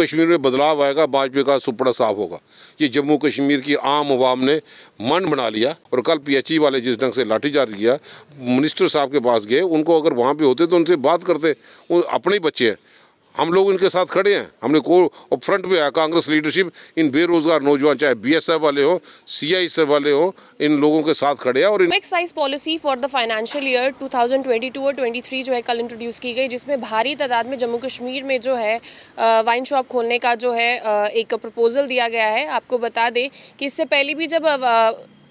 कश्मीर में बदलाव आएगा भाजपा का सुपड़ा साफ होगा ये जम्मू कश्मीर की आम आवाम ने मन बना लिया और कल पीएचई वाले जिस ढंग से लाठीचार्ज किया मिनिस्टर साहब के पास गए उनको अगर वहाँ पे होते तो उनसे बात करते वो अपने ही बच्चे हैं हम लोग इनके साथ खड़े हैं हमने को फ्रंट पे आया कांग्रेस लीडरशिप इन बेरोजगार नौजवान चाहे बीएसएफ वाले हो सीआईएसएफ वाले हो इन लोगों के साथ खड़े हैं और इन... excise policy for the financial year 2022 और 23 जो है कल इंट्रोड्यूस की गई जिसमें भारी तादाद में जम्मू कश्मीर में जो है वाइन शॉप खोलने का जो है एक प्रपोजल दिया गया है आपको बता दें कि इससे पहले भी जब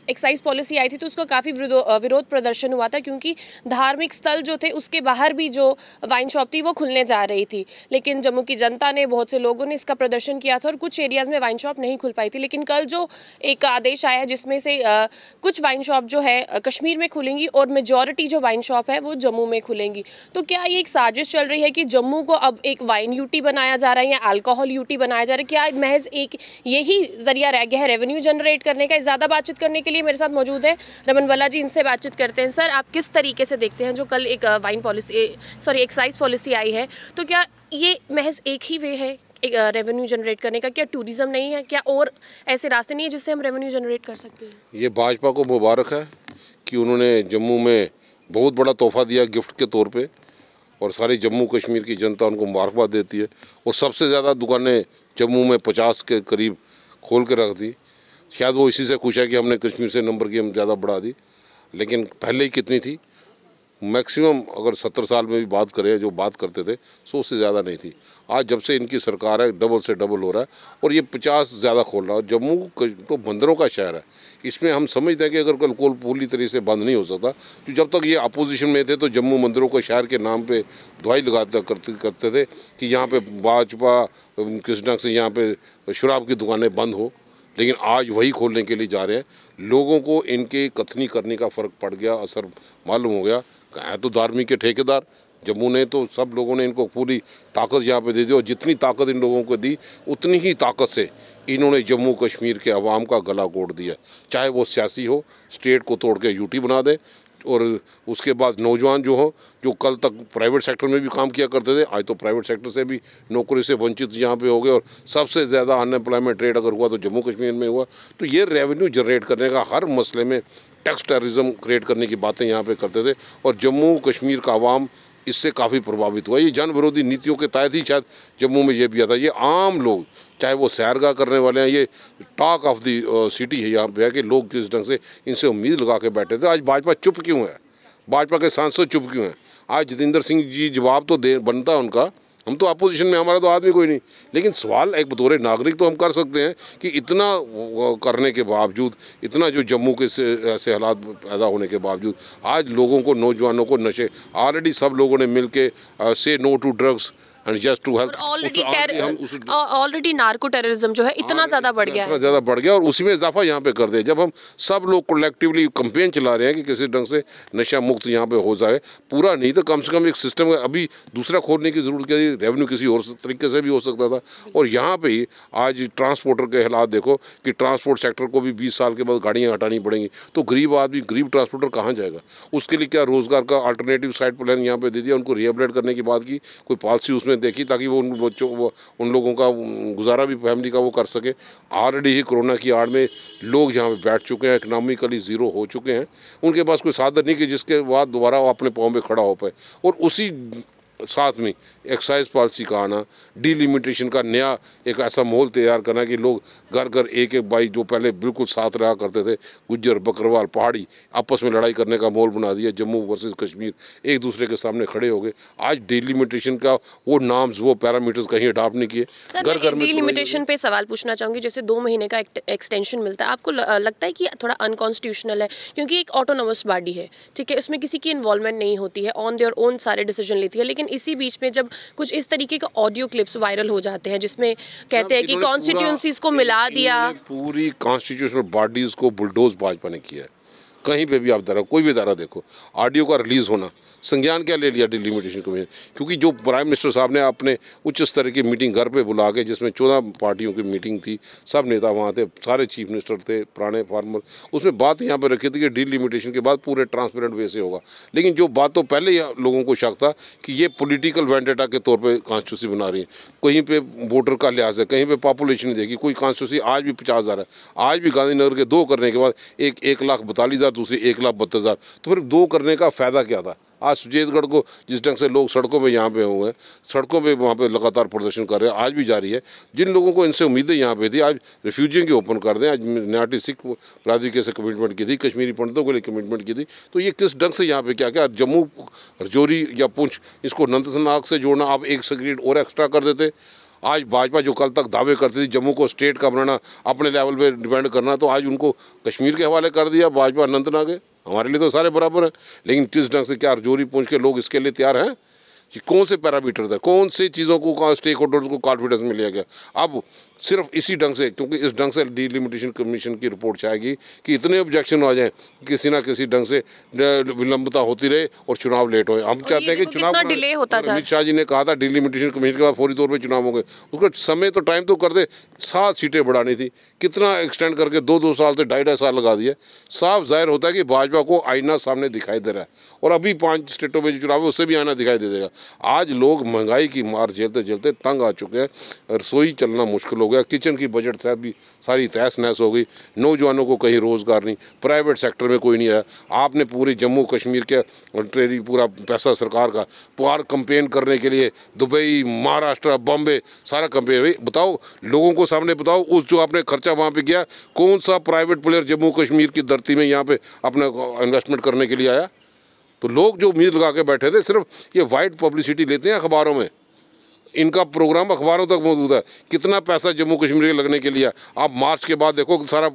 एक्साइज पॉलिसी आई थी तो उसका काफ़ी विरोध प्रदर्शन हुआ था क्योंकि धार्मिक स्थल जो थे उसके बाहर भी जो वाइन शॉप थी वो खुलने जा रही थी लेकिन जम्मू की जनता ने बहुत से लोगों ने इसका प्रदर्शन किया था और कुछ एरियाज़ में वाइन शॉप नहीं खुल पाई थी लेकिन कल जो एक आदेश आया है जिसमें से आ, कुछ वाइन शॉप जो है कश्मीर में खुलेंगी और मेजॉरिटी जो वाइन शॉप है वो जम्मू में खुलेंगी तो क्या ये एक साजिश चल रही है कि जम्मू को अब एक वाइन यूटी बनाया जा रहा है या अल्कोहल यूटी बनाया जा रहा है क्या महज एक यही जरिया रह गया है रेवेन्यू जनरेट करने का ज़्यादा बातचीत करने के लिए लिए मेरे साथ मौजूद हैं रमन वाला जी इनसे बातचीत करते हैं सर आप किस तरीके से देखते हैं जो कल एक wine policy sorry excise policy आई है तो क्या ये महज एक ही वे है एक रेवेन्यू जनरेट करने का क्या टूरिज्म नहीं है क्या और ऐसे रास्ते नहीं है जिससे हम रेवेन्यू जनरेट कर सकते हैं ये भाजपा को मुबारक है कि उन्होंने जम्मू में बहुत बड़ा तोहफा दिया गिफ्ट के तौर पे और सारी जम्मू कश्मीर की जनता उनको मुबारकबाद देती है और सबसे ज़्यादा दुकानें जम्मू में पचास के करीब खोल के रख दी शायद वो इसी से खुश है कि हमने कश्मीर से नंबर हम ज़्यादा बढ़ा दी लेकिन पहले ही कितनी थी मैक्सिमम अगर सत्तर साल में भी बात करें जो बात करते थे सो उससे ज़्यादा नहीं थी आज जब से इनकी सरकार है डबल से डबल हो रहा है और ये पचास ज़्यादा खोल रहा है जम्मू तो बंदरों का शहर है इसमें हम समझते हैं कि अगर कल कोल पूरी तरीके से बंद नहीं हो सकता तो जब तक ये अपोजिशन में थे तो जम्मू मंदिरों को शहर के नाम पर दुआई लगाते करते करते थे कि यहाँ पर भाजपा किस ढंग से यहाँ पर शराब की दुकानें बंद हो लेकिन आज वही खोलने के लिए जा रहे हैं लोगों को इनके कथनी करने का फ़र्क पड़ गया असर मालूम हो गया हैं तो धार्मिक के ठेकेदार जम्मू ने तो सब लोगों ने इनको पूरी ताकत यहाँ पे दे दी और जितनी ताकत इन लोगों को दी उतनी ही ताकत से इन्होंने जम्मू कश्मीर के अवाम का गला घोट दिया चाहे वो सियासी हो स्टेट को तोड़ के यूटी बना दें और उसके बाद नौजवान जो हों जो कल तक प्राइवेट सेक्टर में भी काम किया करते थे आज तो प्राइवेट सेक्टर से भी नौकरी से वंचित यहाँ पे हो गए और सबसे ज़्यादा अनएम्प्लॉयमेंट रेट अगर हुआ तो जम्मू कश्मीर में हुआ तो ये रेवेन्यू जनरेट करने का हर मसले में टैक्स टेररिज्म क्रिएट करने की बातें यहाँ पे करते थे और जम्मू कश्मीर का आवाम इससे काफ़ी प्रभावित हुआ ये जन विरोधी नीतियों के तहत ही शायद जम्मू में ये भी आता ये आम लोग चाहे वो सैरगाह करने वाले हैं ये टॉक ऑफ दी सिटी है यहाँ पे है कि लोग किस ढंग से इनसे उम्मीद लगा के बैठे थे आज भाजपा चुप क्यों है भाजपा के सांसद चुप क्यों हैं आज जितेंद्र सिंह जी जवाब तो दे बनता है उनका हम तो अपोजिशन में हमारा तो आदमी कोई नहीं लेकिन सवाल एक बतौर नागरिक तो हम कर सकते हैं कि इतना करने के बावजूद इतना जो जम्मू के ऐसे हालात पैदा होने के बावजूद आज लोगों को नौजवानों को नशे ऑलरेडी सब लोगों ने मिल के से no to drugs already narco terrorism जो है इतना ज़्यादा बढ़ गया इतना ज़्यादा बढ़ गया और उसी में इजाफा यहाँ पे कर दे जब हम सब लोग कलेक्टिवली कंपेन चला रहे हैं कि किसी ढंग से नशा मुक्त यहाँ पे हो जाए पूरा नहीं तो कम से कम एक सिस्टम अभी दूसरा खोलने की ज़रूरत क्या रेवेन्यू किसी और तरीके से भी हो सकता था और यहाँ पर ही आज ट्रांसपोर्टर के हालात देखो कि ट्रांसपोर्ट सेक्टर को भी बीस साल के बाद गाड़ियाँ हटानी पड़ेंगी तो गरीब आदमी गरीब ट्रांसपोर्टर कहाँ जाएगा उसके लिए क्या रोज़गार का अल्टरनेटिव साइड प्लान यहाँ पे दे दिया उनको रिहेबलेट करने की बात की कोई पॉलिसी उसमें में देखी ताकि वो उन बच्चों वो उन लोगों का गुजारा भी फैमिली का वो कर सके ऑलरेडी ही कोरोना की आड़ में लोग जहाँ पे बैठ चुके हैं इकनॉमिकली ज़ीरो हो चुके हैं उनके पास कोई साधन नहीं कि जिसके बाद दोबारा वो अपने पाँव में खड़ा हो पाए और उसी साथ में एक्साइज पॉलिसी का आना डीलिमिटेशन का नया एक ऐसा माहौल तैयार करना कि लोग घर घर एक एक बाई जो पहले बिल्कुल साथ रहा करते थे गुज्जर बकरवाल पहाड़ी आपस में लड़ाई करने का माहौल बना दिया जम्मू वर्सेस कश्मीर एक दूसरे के सामने खड़े हो गए आज डीलिमिटेशन का वो नाम्स वो पैरामीटर्स कहीं अडाप्ट नहीं किए घर घर डीलिमिटेशन पर सवाल पूछना चाहूँगी जैसे दो महीने का एक्सटेंशन मिलता है आपको लगता है कि थोड़ा अनकॉन्स्टिट्यूशनल है क्योंकि एक ऑटोनोमस बॉडी है ठीक है उसमें किसी की इन्वॉल्वमेंट नहीं होती है ऑन देअर ओन सारे डिसीजन लेती है लेकिन इसी बीच में जब कुछ इस तरीके के ऑडियो क्लिप्स वायरल हो जाते हैं जिसमें कहते हैं कि कॉन्स्टिट्यूंसीज को मिला दिया पूरी कॉन्स्टिट्यूशनल बॉडीज को बुलडोज भाजपा ने किया है कहीं पे भी आप दारा कोई भी दारा देखो आडियो का रिलीज़ होना संज्ञान क्या ले लिया डिलिमिटेशन कमीशन क्योंकि जो प्राइम मिनिस्टर साहब ने अपने उच्च स्तर की मीटिंग घर पे बुला के जिसमें चौदह पार्टियों की मीटिंग थी सब नेता वहाँ थे सारे चीफ मिनिस्टर थे पुराने फार्मर उसमें बात यहाँ पर रखी थी कि डिलिमिटेशन के बाद पूरे ट्रांसपेरेंट वे से होगा लेकिन जो बात तो पहले ही लोगों को शक था कि ये पोलिटिकल वेंडेटा के तौर पर कॉन्स्टिट्यूसी बना रही है कहीं पर वोटर का लिहाज है कहीं पर पॉपुलेशन देगी कोई कॉन्स्टिट्यूसी आज भी पचास हज़ार है आज भी गांधीनगर के दो करने के बाद एक एक लाख बतालीस हज़ार दूसरी एक लाख बत्तीस हज़ार तो फिर दो करने का फ़ायदा क्या था आज सुचेतगढ़ को जिस ढंग से लोग सड़कों पर यहाँ पे हुए हैं सड़कों पे वहाँ पे लगातार प्रदर्शन कर रहे हैं आज भी जारी है जिन लोगों को इनसे उम्मीदें यहाँ पे थी आज रिफ्यूजियों की ओपन कर दें आज नाटी सिख के से कमिटमेंट की थी कश्मीरी पंडितों के लिए कमिटमेंट की थी तो ये किस ढंग से यहाँ पे क्या क्या जम्मू रजौरी या पुंछ इसको नंदनाग से जोड़ना आप एक सिगरेट और एक्स्ट्रा कर देते आज भाजपा जो कल तक दावे करती थी जम्मू को स्टेट का बनाना अपने लेवल पे डिपेंड करना तो आज उनको कश्मीर के हवाले कर दिया भाजपा अनंतनाग है हमारे लिए तो सारे बराबर हैं लेकिन किस ढंग से क्या जोरी पूछ के लोग इसके लिए तैयार हैं कि कौन से पैरामीटर था कौन से चीज़ों को कहाँ स्टेक होल्डर्स को कॉन्फिडेंस में लिया गया अब सिर्फ इसी ढंग से क्योंकि इस ढंग से डिलिमिटेशन कमीशन की रिपोर्ट चाहेगी कि इतने ऑब्जेक्शन आ जाएं किसी ना किसी ढंग से विलंबता होती रहे और चुनाव लेट हो हम चाहते हैं कि चुनाव डिले होता अमित शाह जी ने कहा था डिलिमिटेशन कमीशन के बाद फौरी तौर पर चुनाव होंगे उसका समय तो टाइम तो कर दे सात सीटें बढ़ानी थी कितना एक्सटेंड करके दो दो साल से ढाई ढाई साल लगा दिया साफ जाहिर होता है कि भाजपा को आईना सामने दिखाई दे रहा है और अभी पांच स्टेटों में जो चुनाव है उससे भी आईना दिखाई दे देगा आज लोग महंगाई की मार झेलते झेलते तंग आ चुके हैं रसोई चलना मुश्किल हो गया किचन की बजट से भी सारी तहस नहस हो गई नौजवानों को कहीं रोज़गार नहीं प्राइवेट सेक्टर में कोई नहीं आया आपने पूरे जम्मू कश्मीर के ट्रेरी पूरा पैसा सरकार का पुआर कंपेन करने के लिए दुबई महाराष्ट्र बॉम्बे सारा कंपेन बताओ लोगों को सामने बताओ उस जो आपने खर्चा वहाँ पर किया कौन सा प्राइवेट प्लेयर जम्मू कश्मीर की धरती में यहाँ पर अपना इन्वेस्टमेंट करने के लिए आया तो लोग जो उम्मीद लगा के बैठे थे सिर्फ ये वाइट पब्लिसिटी लेते हैं अखबारों में इनका प्रोग्राम अखबारों तक मौजूद है कितना पैसा जम्मू कश्मीर के लगने के लिए आप मार्च के बाद देखो सारा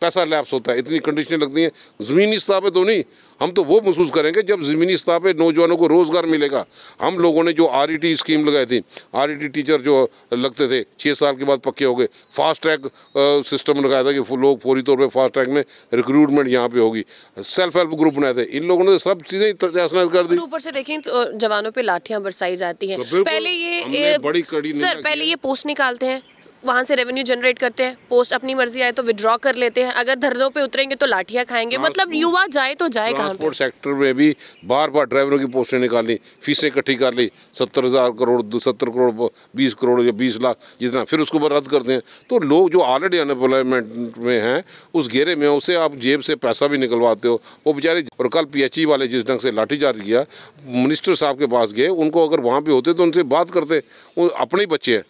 पैसा लैप्स होता है इतनी कंडीशनें लगती हैं ज़मीनी सतह पर तो नहीं हम तो वो महसूस करेंगे जब ज़मीनी सतह पर नौजवानों को रोज़गार मिलेगा हम लोगों ने जो आर स्कीम e लगाई थी आर टीचर e जो लगते थे छः साल के बाद पक्के हो गए फास्ट ट्रैक सिस्टम लगाया था कि लोग फौरी तौर पर फास्ट ट्रैक में रिक्रूटमेंट यहाँ पे होगी सेल्फ हेल्प ग्रुप बनाए थे इन लोगों ने सब चीज़ें कर दी ऊपर से देखें तो जवानों पर लाठियाँ बरसाई जाती हैं तो पहले ये बड़ी कड़ी सर पहले ये पोस्ट निकालते हैं वहाँ से रेवेन्यू जनरेट करते हैं पोस्ट अपनी मर्जी आए तो विड्रॉ कर लेते हैं अगर धरनों पे उतरेंगे तो लाठियाँ खाएंगे हाँ, मतलब तो युवा जाए तो जाए ट्रांसपोर्ट सेक्टर में भी बार बार ड्राइवरों की पोस्टें निकाल ली फीसें इकट्ठी कर ली सत्तर हज़ार करोड़ दो सत्तर करोड़ बीस करोड़ या बीस लाख जितना फिर उसको रद्द करते हैं तो लोग जो ऑलरेडी अनएम्प्लॉयमेंट में हैं उस घेरे में उसे आप जेब से पैसा भी निकलवाते हो वो बेचारे और कल पी वाले जिस ढंग से लाठीचार्ज किया मिनिस्टर साहब के पास गए उनको अगर वहाँ भी होते तो उनसे बात करते अपने ही बच्चे हैं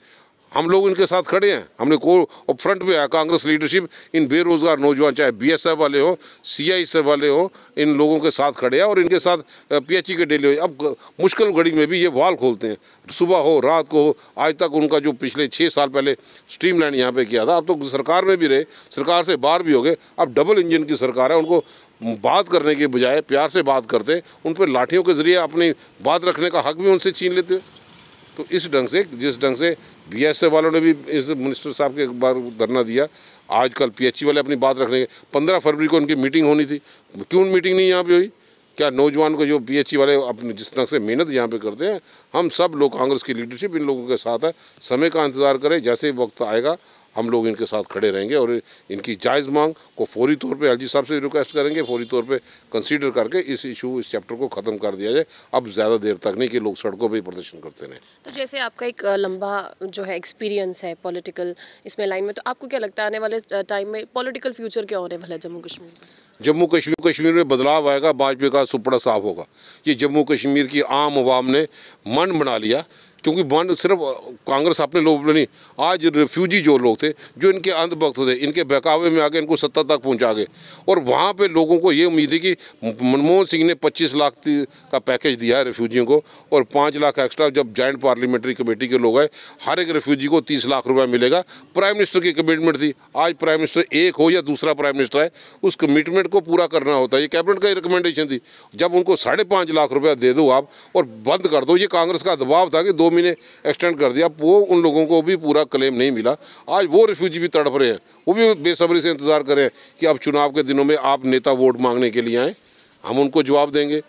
हम लोग इनके साथ खड़े हैं हमने को फ्रंट पे आया कांग्रेस लीडरशिप इन बेरोज़गार नौजवान चाहे बीएसएफ वाले हो सीआईएसएफ वाले हो इन लोगों के साथ खड़े हैं और इनके साथ पीएचई e के डेली अब मुश्किल घड़ी में भी ये वाल खोलते हैं सुबह हो रात को हो आज तक उनका जो पिछले छः साल पहले स्ट्रीम लाइन यहाँ पर किया था अब तो सरकार में भी रहे सरकार से बाहर भी हो गए अब डबल इंजन की सरकार है उनको बात करने के बजाय प्यार से बात करते उन पर लाठियों के ज़रिए अपनी बात रखने का हक भी उनसे छीन लेते तो इस ढंग से जिस ढंग से बीएसएफ वालों ने भी इस मिनिस्टर साहब के एक बार धरना दिया आजकल पीएचई वाले अपनी बात रखने के पंद्रह फरवरी को उनकी मीटिंग होनी थी क्यों मीटिंग नहीं यहाँ पे हुई क्या नौजवान को जो पीएचई वाले अपने जिस तरह से मेहनत यहाँ पे करते हैं हम सब लोग कांग्रेस की लीडरशिप इन लोगों के साथ है समय का इंतज़ार करें जैसे वक्त आएगा हम लोग इनके साथ खड़े रहेंगे और इनकी जायज़ मांग को फौरी तौर पे एलजी साहब से रिक्वेस्ट करेंगे फौरी तौर पे कंसीडर करके इस इशू इस चैप्टर को ख़त्म कर दिया जाए अब ज़्यादा देर तक नहीं कि लोग सड़कों पर प्रदर्शन करते रहें तो जैसे आपका एक लंबा जो है एक्सपीरियंस है पॉलिटिकल इसमें लाइन में तो आपको क्या लगता है आने वाले टाइम में पॉलिटिकल फ्यूचर क्या होने वाला है जम्मू कश्मीर जम्मू कश्मीर कश्मीर में बदलाव आएगा भाजपा का सुपड़ा साफ होगा ये जम्मू कश्मीर की आम आवाम ने मन बना लिया क्योंकि वन सिर्फ कांग्रेस अपने लोग नहीं आज रिफ्यूजी जो लोग थे जो इनके अंत भक्त थे इनके बहकावे में आके इनको सत्ता तक पहुंचा गए और वहाँ पे लोगों को ये उम्मीद है कि मनमोहन सिंह ने 25 लाख का पैकेज दिया है रिफ्यूजियों को और 5 लाख एक्स्ट्रा जब जॉइंट पार्लियामेंट्री कमेटी के लोग आए हर एक रिफ्यूजी को तीस लाख रुपया मिलेगा प्राइम मिनिस्टर की कमिटमेंट थी आज प्राइम मिनिस्टर एक हो या दूसरा प्राइम मिनिस्टर है उस कमिटमेंट को पूरा करना होता है ये कैबिनेट का ही रिकमेंडेशन थी जब उनको साढ़े लाख रुपया दे दो आप और बंद कर दो ये कांग्रेस का दबाव था कि दो महीने एक्सटेंड कर दिया वो उन लोगों को भी पूरा क्लेम नहीं मिला आज वो रिफ्यूजी भी तड़प रहे हैं वो भी बेसब्री से इंतज़ार कर रहे हैं कि अब चुनाव के दिनों में आप नेता वोट मांगने के लिए आएँ हम उनको जवाब देंगे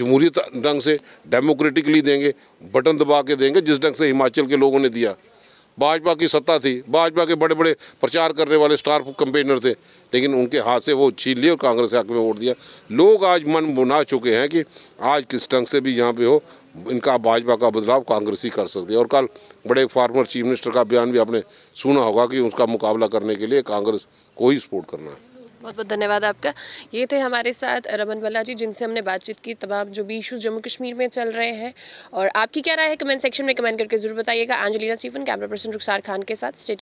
जमहूरी ढंग से डेमोक्रेटिकली देंगे बटन दबा के देंगे जिस ढंग से हिमाचल के लोगों ने दिया भाजपा की सत्ता थी भाजपा के बड़े बड़े प्रचार करने वाले स्टार कंपेनर थे लेकिन उनके हाथ से वो छीन लिए और कांग्रेस के हक में वोट दिया लोग आज मन बना चुके हैं कि आज किस ढंग से भी यहाँ पे हो इनका भाजपा का बदलाव कांग्रेस ही कर सकती है और कल बड़े फार्मर चीफ मिनिस्टर का बयान भी आपने सुना होगा कि उसका मुकाबला करने के लिए कांग्रेस को ही सपोर्ट करना है बहुत बहुत धन्यवाद आपका ये थे हमारे साथ रमन बल्ला जी जिनसे हमने बातचीत की तमाम जो भी इशूज़ जम्मू कश्मीर में चल रहे हैं और आपकी क्या राय है कमेंट सेक्शन में कमेंट करके जरूर बताइएगा Angelina Stephen camera person Rukhsar Khan के साथ